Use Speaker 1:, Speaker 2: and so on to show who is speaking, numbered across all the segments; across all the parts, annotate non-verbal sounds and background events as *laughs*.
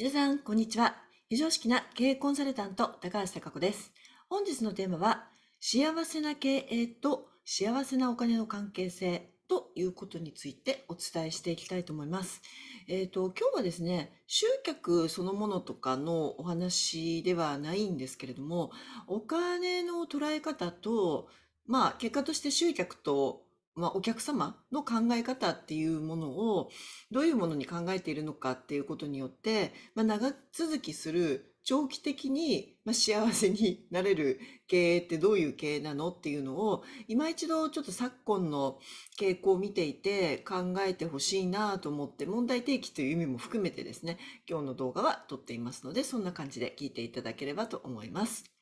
Speaker 1: 皆さん、こんにちは。非常識な経営コンサルタント、高橋貴子です。本日のテーマは、幸せな経営と幸せなお金の関係性ということについてお伝えしていきたいと思います。えっ、ー、と、今日はですね、集客そのものとかのお話ではないんですけれども、お金の捉え方と、まあ、結果として集客とまあ、お客様の考え方っていうものをどういうものに考えているのかっていうことによって、まあ、長続きする長期的に幸せになれる経営ってどういう経営なのっていうのを今一度ちょっと昨今の傾向を見ていて考えてほしいなと思って問題提起という意味も含めてですね今日の動画は撮っていますのでそんな感じで聞いていただければと思います。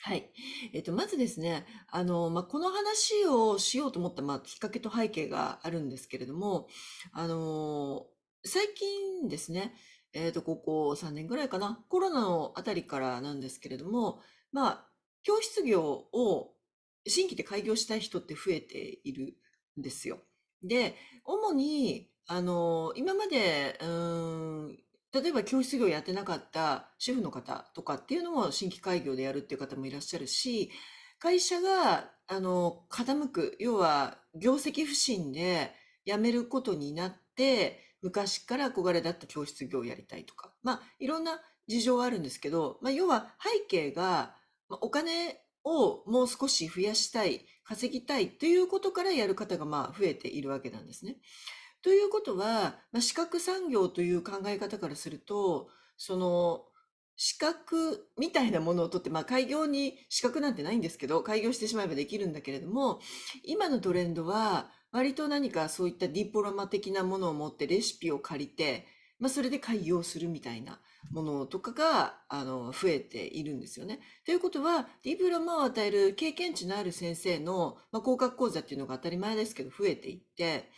Speaker 1: はい。えっと、まずですね、あの、まあ、この話をしようと思った、まあ、きっかけと背景があるんですけれども、あの、最近ですね、えっと、ここ3年ぐらいかな、コロナのあたりからなんですけれども、まあ、教室業を新規で開業したい人って増えているんですよ。で、主に、あの、今まで、うん、例えば教室業やってなかった主婦の方とかっていうのも新規開業でやるっていう方もいらっしゃるし、会社が、あの、傾く、要は業績不振で辞めることになって、昔から憧れだった教室業をやりたいとか、まあ、いろんな事情はあるんですけど、まあ、要は背景が、まあ、お金をもう少し増やしたい、稼ぎたいということからやる方がまあ増えているわけなんですね。ということは、まあ、資格産業という考え方からすると、その、資格みたいなものを取って、まあ、開業に資格なんてないんですけど、開業してしまえばできるんだけれども、今のトレンドは、割と何かそういったディプロマ的なものを持ってレシピを借りて、まあ、それで開業するみたいなものとかが、あの、増えているんですよね。ということは、ディプロマを与える経験値のある先生の、まあ、合格講座っていうのが当たり前ですけど、増えていって、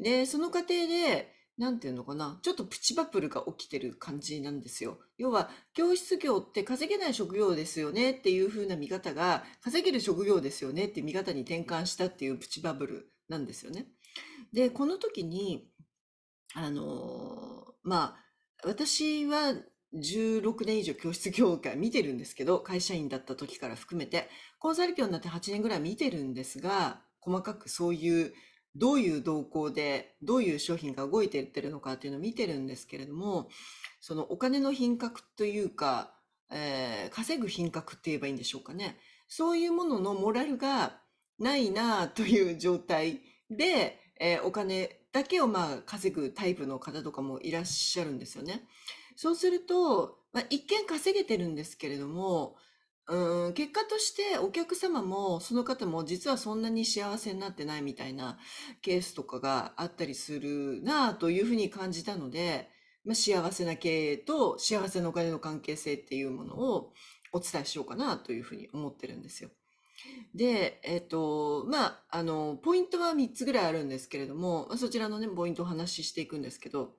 Speaker 1: で、その過程で、なんていうのかな、ちょっとプチバブルが起きてる感じなんですよ。要は、教室業って稼げない職業ですよねっていう風な見方が、稼げる職業ですよねって見方に転換したっていうプチバブルなんですよね。で、この時に、あのー、まあ、私は16年以上教室業界見てるんですけど、会社員だった時から含めて、コンサル業になって8年ぐらい見てるんですが、細かくそういうどういう動向で、どういう商品が動いていってるのかっていうのを見てるんですけれども、そのお金の品格というか、えー、稼ぐ品格って言えばいいんでしょうかね。そういうもののモラルがないなという状態で、えー、お金だけをまあ稼ぐタイプの方とかもいらっしゃるんですよね。そうすると、まあ、一見稼げてるんですけれども、うん、結果としてお客様もその方も実はそんなに幸せになってないみたいなケースとかがあったりするなあというふうに感じたので、まあ、幸せな経営と幸せなお金の関係性っていうものをお伝えしようかなというふうに思ってるんですよ。で、えっ、と、まあ、あの、ポイントは3つぐらいあるんですけれども、そちらのね、ポイントをお話ししていくんですけど、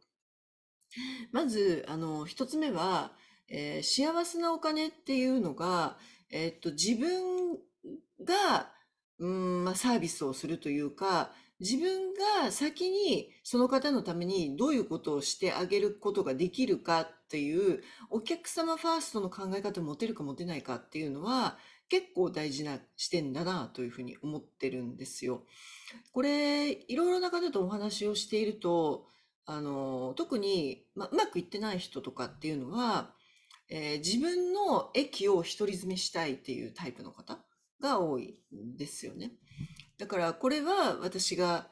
Speaker 1: まず、あの、1つ目は、えー、幸せなお金っていうのが、えー、っと、自分が、うんまあ、サービスをするというか、自分が先にその方のためにどういうことをしてあげることができるかっていうお客様ファーストの考え方を持てるか持てないかっていうのは結構大事な視点だなというふうに思ってるんですよ。これいろいろな方とお話をしているとあの特に、まあ、うまくいってない人とかっていうのはえー、自分の駅を独り占めしたいっていうタイプの方が多いんですよね。だからこれは私が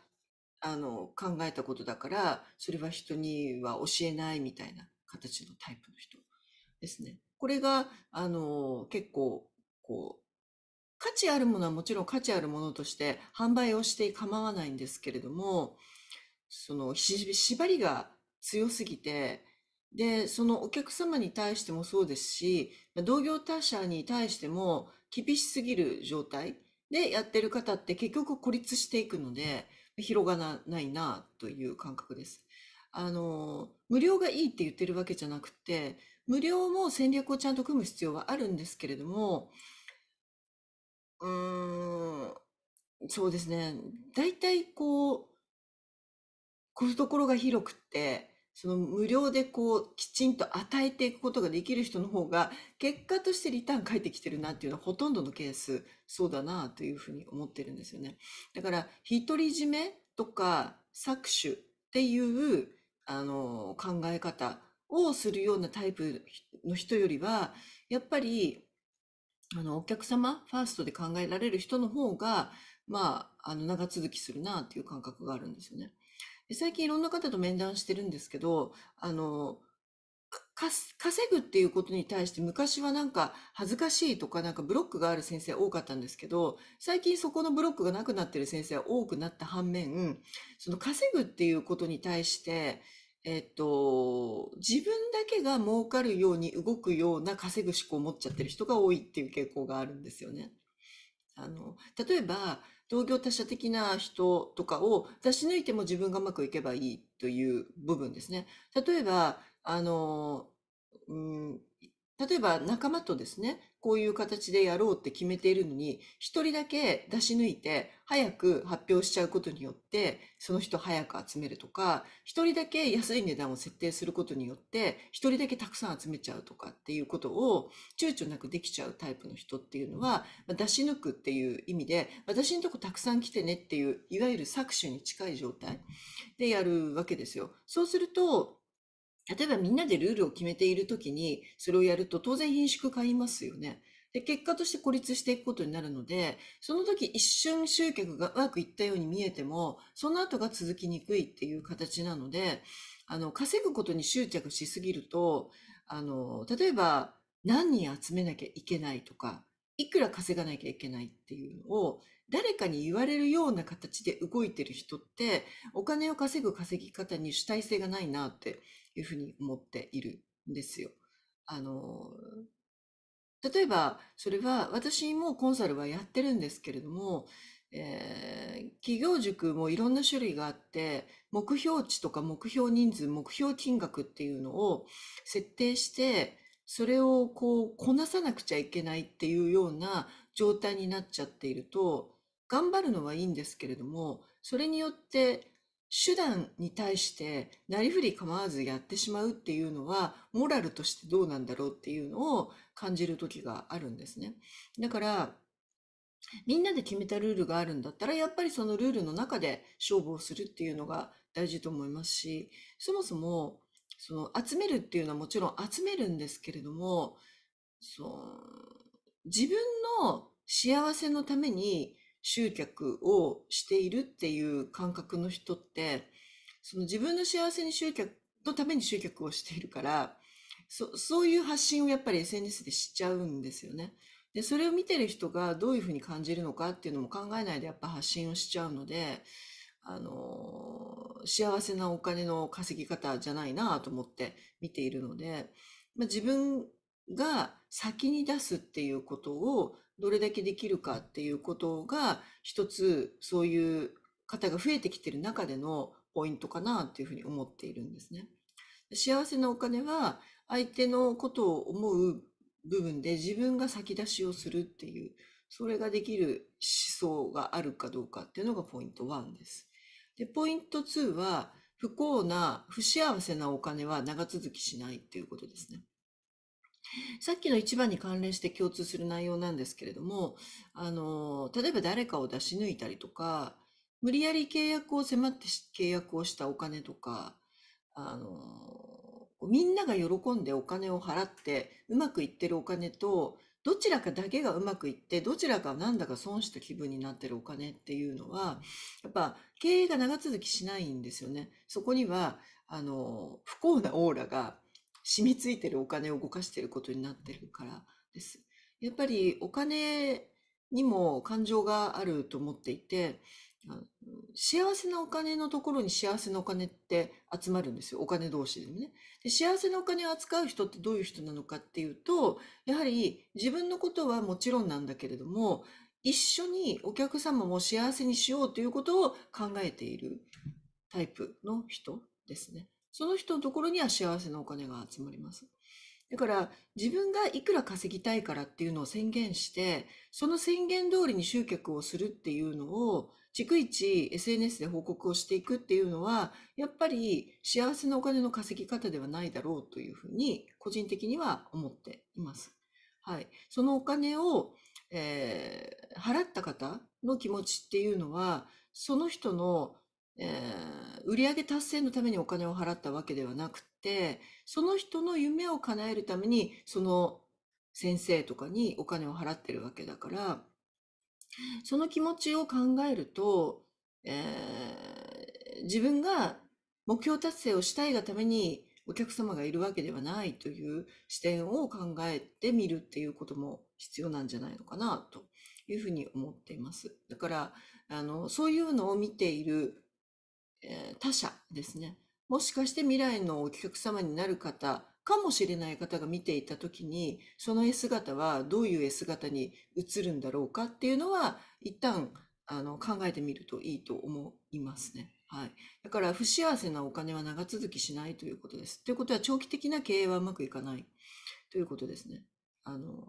Speaker 1: あの考えたことだからそれは人には教えないみたいな形のタイプの人ですね。これがあの結構こう価値あるものはもちろん価値あるものとして販売をして構わないんですけれどもその縛りが強すぎてで、そのお客様に対してもそうですし、同業他社に対しても厳しすぎる状態でやってる方って結局孤立していくので、広がらないなという感覚です。あの、無料がいいって言ってるわけじゃなくて、無料も戦略をちゃんと組む必要はあるんですけれども、うーん、そうですね。大体こう、懐が広くって、その無料でこうきちんと与えていくことができる人の方が結果としてリターン返ってきてるなっていうのはほとんどのケースそうだなというふうに思ってるんですよね。だから独り占めとか搾取っていうあの考え方をするようなタイプの人よりはやっぱりあのお客様ファーストで考えられる人の方がまあ、あの、長続きするなっていう感覚があるんですよね。で最近いろんな方と面談してるんですけど、あの、稼ぐっていうことに対して昔はなんか恥ずかしいとかなんかブロックがある先生多かったんですけど、最近そこのブロックがなくなってる先生は多くなった反面、その稼ぐっていうことに対して、えっと、自分だけが儲かるように動くような稼ぐ思考を持っちゃってる人が多いっていう傾向があるんですよね。あの、例えば、同業他社的な人とかを出し抜いても自分がうまくいけばいいという部分ですね。例えば、あの、うん、例えば仲間とですね、こういう形でやろうって決めているのに、一人だけ出し抜いて早く発表しちゃうことによって、その人早く集めるとか、一人だけ安い値段を設定することによって、一人だけたくさん集めちゃうとかっていうことを躊躇なくできちゃうタイプの人っていうのは、出し抜くっていう意味で、私のとこたくさん来てねっていう、いわゆる搾取に近い状態でやるわけですよ。そうすると、例えばみんなでルールを決めている時に、それをやると当然貧縮買いますよね。で、結果として孤立していくことになるので、その時一瞬集客がうまくいったように見えても、その後が続きにくいっていう形なので、あの、稼ぐことに執着しすぎると、あの、例えば何人集めなきゃいけないとか、いくら稼がなきゃいけないっていうのを、誰かに言われるような形で動いてる人って、お金を稼ぐ稼ぎ方に主体性がないなっていうふうに思っているんですよ。あの、例えば、それは私もコンサルはやってるんですけれども、えー、企業塾もいろんな種類があって、目標値とか目標人数、目標金額っていうのを設定して、それをこう、こなさなくちゃいけないっていうような状態になっちゃっていると、頑張るのはいいんですけれども、それによって手段に対してなりふり構わずやってしまうっていうのは、モラルとしてどうなんだろうっていうのを感じる時があるんですね。だから、みんなで決めたルールがあるんだったら、やっぱりそのルールの中で勝負をするっていうのが大事と思いますし、そもそも、その集めるっていうのはもちろん集めるんですけれども、そう、自分の幸せのために集客をしているっていう感覚の人って、その自分の幸せに集客のために集客をしているから、そそういう発信をやっぱり SNS でしちゃうんですよね。で、それを見てる人がどういうふうに感じるのかっていうのも考えないでやっぱ発信をしちゃうので、あの、幸せなお金の稼ぎ方じゃないなと思って見ているので、まあ、自分が先に出すっていうことをどれだけできるかっていうことが一つそういう方が増えてきてる中でのポイントかなっていうふうに思っているんですね。幸せなお金は相手のことを思う部分で自分が先出しをするっていうそれができる思想があるかどうかっていうのがポイント1です。でポイント2は不幸な不幸せなお金は長続きしないっていうことですね。さっきの一番に関連して共通する内容なんですけれども、あの、例えば誰かを出し抜いたりとか、無理やり契約を迫って契約をしたお金とか、あの、みんなが喜んでお金を払って、うまくいってるお金と、どちらかだけがうまくいって、どちらかなんだか損した気分になってるお金っていうのは、やっぱ経営が長続きしないんですよね。そこには、あの、不幸なオーラが染みついてるお金を動かしてることになってるからです。やっぱりお金にも感情があると思っていて、幸せなお金のところに幸せなお金って集まるんですよ。お金同士でね。で幸せなお金を扱う人ってどういう人なのかっていうと、やはり自分のことはもちろんなんだけれども、一緒にお客様も幸せにしようということを考えているタイプの人ですね。その人のところには幸せのお金が集まります。だから自分がいくら稼ぎたいからっていうのを宣言して、その宣言通りに集客をするっていうのを、逐一 SNS で報告をしていくっていうのは、やっぱり幸せなお金の稼ぎ方ではないだろうというふうに、個人的には思っています。はい。そのお金を、えー、払った方の気持ちっていうのは、その人のえー、売上達成のためにお金を払ったわけではなくて、その人の夢を叶えるために、その先生とかにお金を払ってるわけだから、その気持ちを考えると、えー、自分が目標達成をしたいがためにお客様がいるわけではないという視点を考えてみるっていうことも必要なんじゃないのかなというふうに思っています。だから、あの、そういうのを見ているえー、他者ですね。もしかして未来のお客様になる方かもしれない方が見ていた時に、その絵姿はどういう絵姿に映るんだろうかっていうのは、一旦あの考えてみるといいと思いますね。はい。だから、不幸せなお金は長続きしないということです。ということは、長期的な経営はうまくいかないということですね。あの、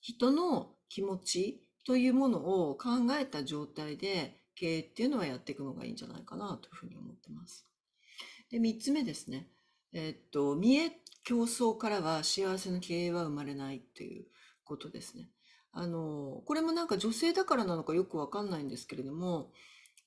Speaker 1: 人の気持ちというものを考えた状態で、系っていうのはやっていくのがいいんじゃないかなというふうに思ってます。で、3つ目ですね。えー、っと、見え競争からは幸せな経営は生まれないっていうことですね。あの、これもなんか女性だからなのかよくわかんないんですけれども、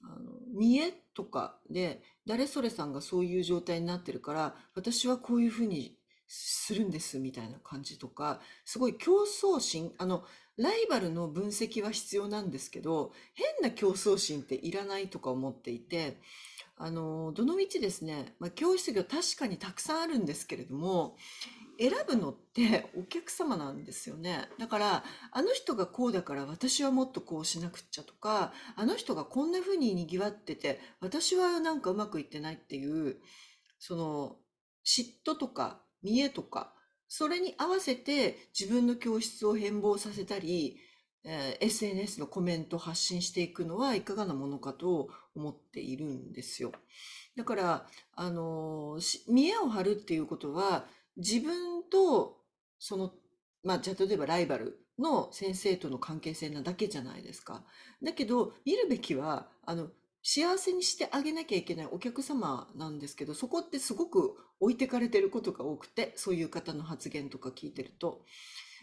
Speaker 1: あの、見えとかで、誰それさんがそういう状態になってるから、私はこういうふうにするんですみたいな感じとか、すごい競争心、あの、ライバルの分析は必要なんですけど、変な競争心っていらないとか思っていて、あの、どのみちですね、まあ、教室業確かにたくさんあるんですけれども、選ぶのってお客様なんですよね。だから、あの人がこうだから私はもっとこうしなくっちゃとか、あの人がこんな風に賑わってて、私はなんかうまくいってないっていう、その、嫉妬とか、見栄とか、それに合わせて自分の教室を変貌させたり、えー、SNS のコメント発信していくのはいかがなものかと思っているんですよ。だから、あのー、見栄を張るっていうことは、自分と、その、まあ、じゃあ例えばライバルの先生との関係性なだけじゃないですか。だけど、見るべきは、あの、幸せにしてあげなきゃいけないお客様なんですけど、そこってすごく置いてかれてることが多くて、そういう方の発言とか聞いてると、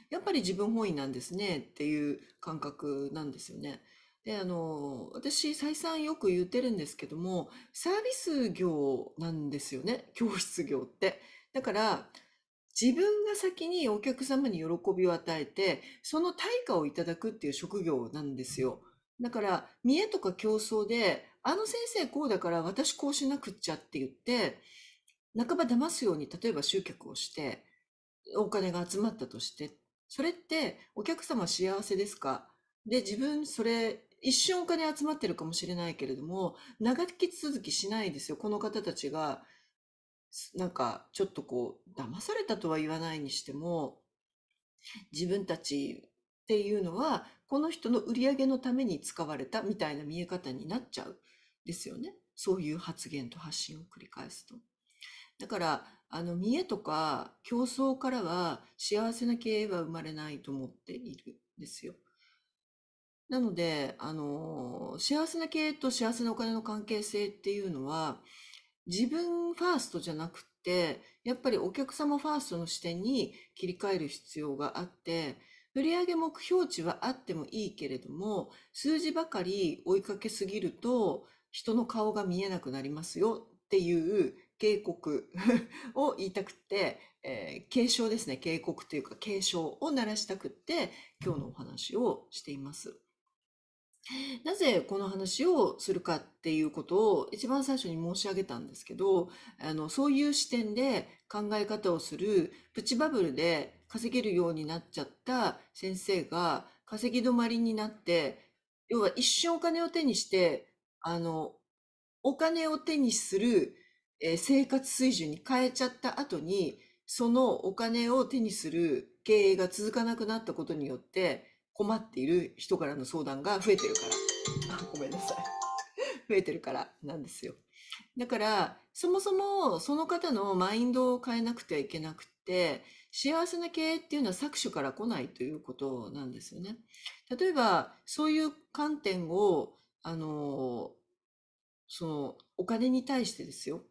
Speaker 1: やっぱり自分本位なんですねっていう感覚なんですよね。で、あの、私再三よく言ってるんですけども、サービス業なんですよね、教室業って。だから、自分が先にお客様に喜びを与えて、その対価をいただくっていう職業なんですよ。だから、見栄とか競争で、あの先生こうだから私こうしなくっちゃって言って、半ば騙すように例えば集客をして、お金が集まったとして、それってお客様幸せですかで、自分それ一瞬お金集まってるかもしれないけれども、長き続きしないですよ。この方たちが、なんかちょっとこう、騙されたとは言わないにしても、自分たちっていうのはこの人の売り上げのために使われたみたいな見え方になっちゃう。ですよね。そういう発言と発信を繰り返すと。だから、あの、見栄とか競争からは幸せな経営は生まれないと思っているんですよ。なので、あの、幸せな経営と幸せなお金の関係性っていうのは、自分ファーストじゃなくて、やっぱりお客様ファーストの視点に切り替える必要があって、売上目標値はあってもいいけれども、数字ばかり追いかけすぎると、人の顔が見えなくなりますよっていう警告 *laughs* を言いたくて、えー、警鐘ですね、警告というか警鐘を鳴らしたくって、今日のお話をしています。なぜこの話をするかっていうことを一番最初に申し上げたんですけど、あの、そういう視点で考え方をする、プチバブルで稼げるようになっちゃった先生が稼ぎ止まりになって、要は一瞬お金を手にしてあの、お金を手にする、えー生活水準に変えちゃった後に、そのお金を手にする経営が続かなくなったことによって困っている人からの相談が増えてるから。あごめんなさい。*laughs* 増えてるからなんですよ。だから、そもそもその方のマインドを変えなくてはいけなくて、幸せな経営っていうのは搾取から来ないということなんですよね。例えば、そういう観点をあの、その、お金に対してですよ。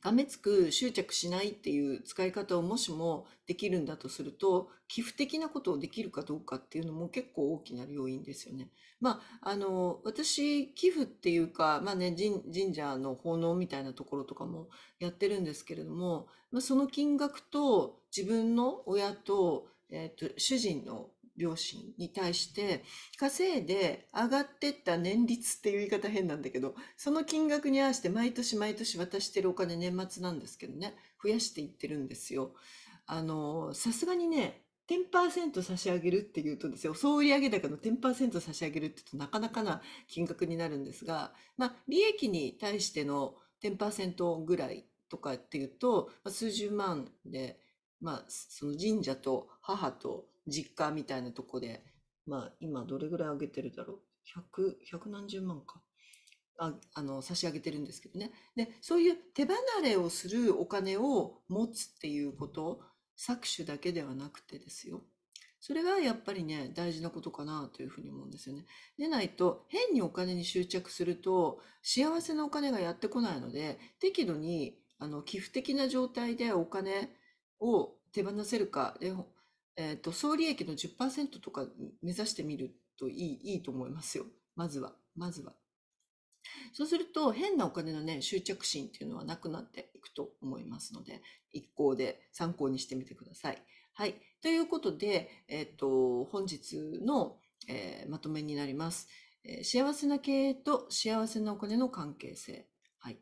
Speaker 1: がめつく執着しないっていう使い方をもしもできるんだとすると寄付的なことをできるかどうかっていうのも結構大きな要因ですよね。まあ、あの私寄付っていうか、まあね、神社の奉納みたいなところとかもやってるんですけれども、まあ、その金額と自分の親と,、えー、と主人の両親に対して、稼いで上がってった年率っていう言い方変なんだけど、その金額に合わせて毎年毎年渡してるお金年末なんですけどね、増やしていってるんですよ。あの、さすがにね、10%差し上げるっていうとですよ、総売上高の10%差し上げるって言うとなかなかな金額になるんですが、まあ、利益に対しての10%ぐらいとかっていうと、数十万で、まあ、その神社と母と実家みたいなとこで、まあ今どれぐらい上げてるだろう。100、何十万か。ああの差し上げてるんですけどねでそういう手離れをするお金を持つっていうこと搾取だけではなくてですよそれがやっぱりね大事なことかなというふうに思うんですよね。でないと変にお金に執着すると幸せなお金がやってこないので適度にあの寄付的な状態でお金を手放せるかでえっ、ー、と、総利益の10%とか目指してみるといい、いいと思いますよ。まずは、まずは。そうすると、変なお金のね、執着心っていうのはなくなっていくと思いますので、一行で参考にしてみてください。はい。ということで、えっ、ー、と、本日の、えー、まとめになります、えー。幸せな経営と幸せなお金の関係性。はい。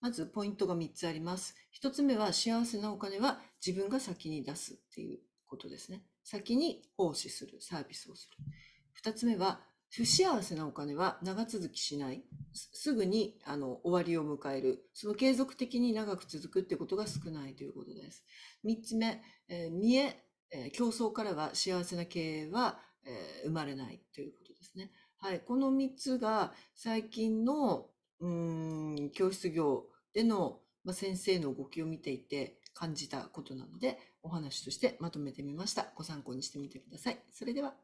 Speaker 1: まずポイントが3つあります。1つ目は幸せなお金は自分が先に出すっていうことですね。先に奉仕する、サービスをする。2つ目は、不幸せなお金は長続きしない。すぐにあの終わりを迎える。その継続的に長く続くってことが少ないということです。3つ目、えー、見え、え競争からは幸せな経営は、えー、生まれないということですね。はい。この3つが最近の、うん、教室業での、まあ、先生の動きを見ていて、感じたことなので、お話としてまとめてみました。ご参考にしてみてください。それでは。